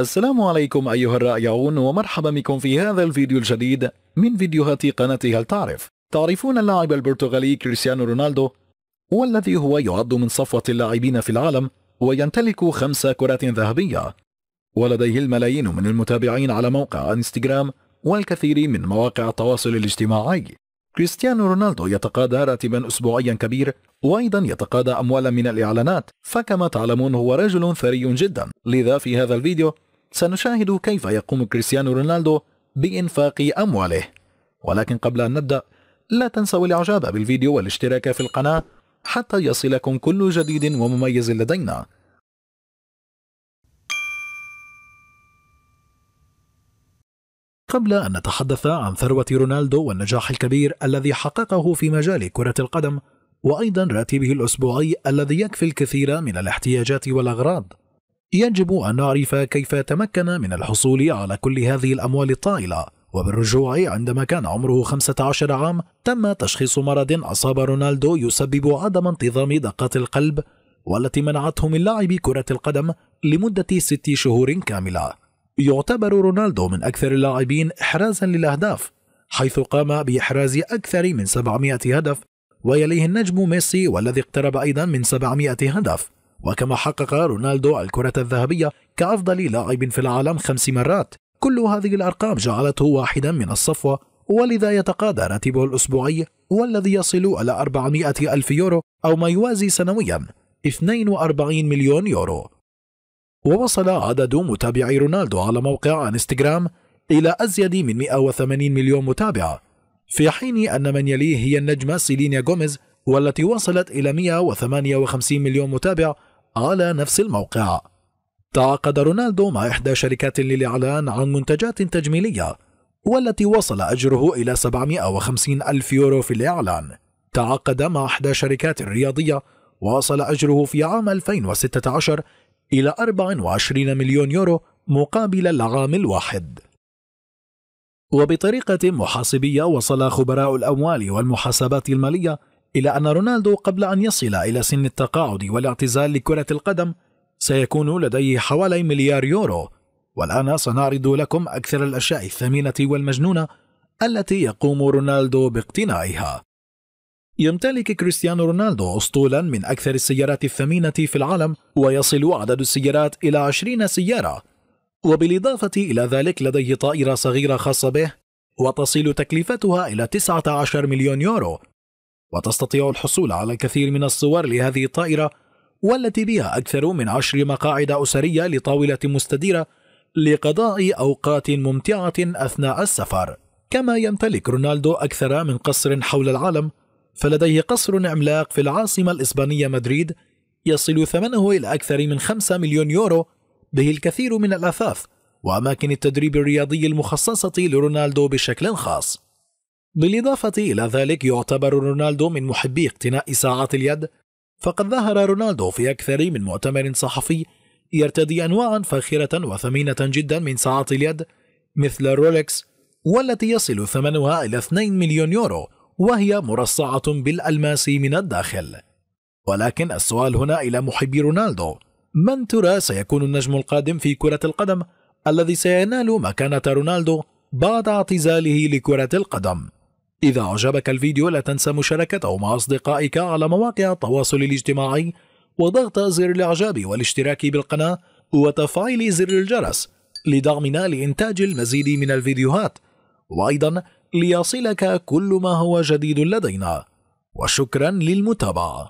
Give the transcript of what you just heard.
السلام عليكم أيها الرائعون ومرحبا بكم في هذا الفيديو الجديد من فيديوهات قناة هل تعرف؟ تعرفون اللاعب البرتغالي كريستيانو رونالدو؟ والذي هو يعد من صفوة اللاعبين في العالم ويمتلك خمس كرات ذهبية ولديه الملايين من المتابعين على موقع انستغرام والكثير من مواقع التواصل الاجتماعي كريستيانو رونالدو يتقاضى راتبا أسبوعيا كبير وأيضا يتقاضى أموالا من الإعلانات فكما تعلمون هو رجل ثري جدا لذا في هذا الفيديو سنشاهد كيف يقوم كريستيانو رونالدو بإنفاق أمواله ولكن قبل أن نبدأ لا تنسوا الإعجاب بالفيديو والاشتراك في القناة حتى يصلكم كل جديد ومميز لدينا قبل أن نتحدث عن ثروة رونالدو والنجاح الكبير الذي حققه في مجال كرة القدم وأيضا راتبه الأسبوعي الذي يكفي الكثير من الاحتياجات والأغراض يجب أن نعرف كيف تمكن من الحصول على كل هذه الأموال الطائلة وبالرجوع عندما كان عمره 15 عام تم تشخيص مرض أصاب رونالدو يسبب عدم انتظام دقات القلب والتي منعته من لعب كرة القدم لمدة ست شهور كاملة يعتبر رونالدو من أكثر اللاعبين إحرازا للأهداف حيث قام بإحراز أكثر من 700 هدف ويليه النجم ميسي والذي اقترب أيضا من 700 هدف وكما حقق رونالدو الكرة الذهبية كأفضل لاعب في العالم خمس مرات كل هذه الأرقام جعلته واحدا من الصفوة ولذا يتقاضى راتبه الأسبوعي والذي يصل إلى 400 ألف يورو أو ما يوازي سنويا 42 مليون يورو ووصل عدد متابعي رونالدو على موقع انستغرام إلى أزيد من 180 مليون متابع في حين أن من يليه هي النجمة سيلينيا غوميز والتي وصلت إلى 158 مليون متابع على نفس الموقع تعاقد رونالدو مع إحدى شركات للإعلان عن منتجات تجميلية والتي وصل أجره إلى 750 ألف يورو في الإعلان تعاقد مع إحدى شركات الرياضية وصل أجره في عام 2016 إلى 24 مليون يورو مقابل العام الواحد وبطريقة محاسبية وصل خبراء الأموال والمحاسبات المالية إلى أن رونالدو قبل أن يصل إلى سن التقاعد والاعتزال لكرة القدم سيكون لديه حوالي مليار يورو والآن سنعرض لكم أكثر الأشياء الثمينة والمجنونة التي يقوم رونالدو باقتنائها يمتلك كريستيانو رونالدو أسطولا من أكثر السيارات الثمينة في العالم ويصل عدد السيارات إلى 20 سيارة وبالإضافة إلى ذلك لديه طائرة صغيرة خاصة به وتصل تكلفتها إلى 19 مليون يورو وتستطيع الحصول على الكثير من الصور لهذه الطائرة والتي بها أكثر من عشر مقاعد أسرية لطاولة مستديرة لقضاء أوقات ممتعة أثناء السفر كما يمتلك رونالدو أكثر من قصر حول العالم فلديه قصر عملاق في العاصمة الإسبانية مدريد يصل ثمنه إلى أكثر من 5 مليون يورو به الكثير من الأثاث وأماكن التدريب الرياضي المخصصة لرونالدو بشكل خاص بالإضافة إلى ذلك يعتبر رونالدو من محبي اقتناء ساعات اليد فقد ظهر رونالدو في أكثر من مؤتمر صحفي يرتدي أنواعا فاخرة وثمينة جدا من ساعات اليد مثل الرولكس والتي يصل ثمنها إلى 2 مليون يورو وهي مرصعة بالألماس من الداخل ولكن السؤال هنا إلى محبي رونالدو من ترى سيكون النجم القادم في كرة القدم الذي سينال مكانة رونالدو بعد اعتزاله لكرة القدم؟ إذا أعجبك الفيديو لا تنسى مشاركته مع أصدقائك على مواقع التواصل الاجتماعي وضغط زر الإعجاب والاشتراك بالقناة وتفعيل زر الجرس لدعمنا لإنتاج المزيد من الفيديوهات وأيضا ليصلك كل ما هو جديد لدينا وشكرا للمتابعة